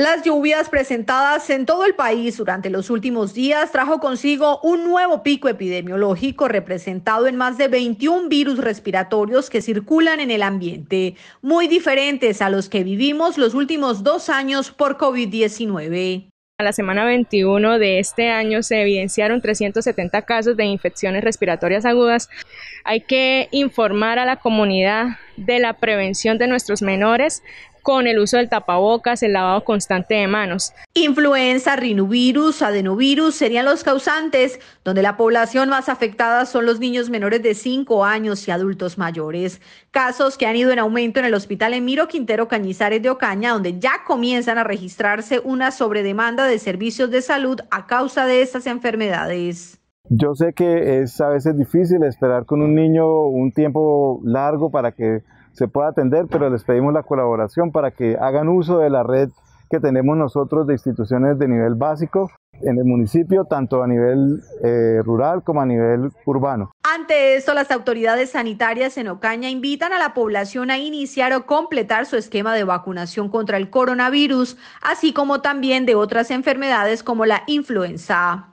Las lluvias presentadas en todo el país durante los últimos días trajo consigo un nuevo pico epidemiológico representado en más de 21 virus respiratorios que circulan en el ambiente, muy diferentes a los que vivimos los últimos dos años por COVID-19. A la semana 21 de este año se evidenciaron 370 casos de infecciones respiratorias agudas. Hay que informar a la comunidad de la prevención de nuestros menores con el uso del tapabocas, el lavado constante de manos. Influenza, rinovirus, adenovirus serían los causantes, donde la población más afectada son los niños menores de 5 años y adultos mayores. Casos que han ido en aumento en el hospital Emiro Quintero Cañizares de Ocaña, donde ya comienzan a registrarse una sobredemanda de servicios de salud a causa de estas enfermedades. Yo sé que es a veces difícil esperar con un niño un tiempo largo para que se puede atender, pero les pedimos la colaboración para que hagan uso de la red que tenemos nosotros de instituciones de nivel básico en el municipio, tanto a nivel eh, rural como a nivel urbano. Ante esto, las autoridades sanitarias en Ocaña invitan a la población a iniciar o completar su esquema de vacunación contra el coronavirus, así como también de otras enfermedades como la influenza.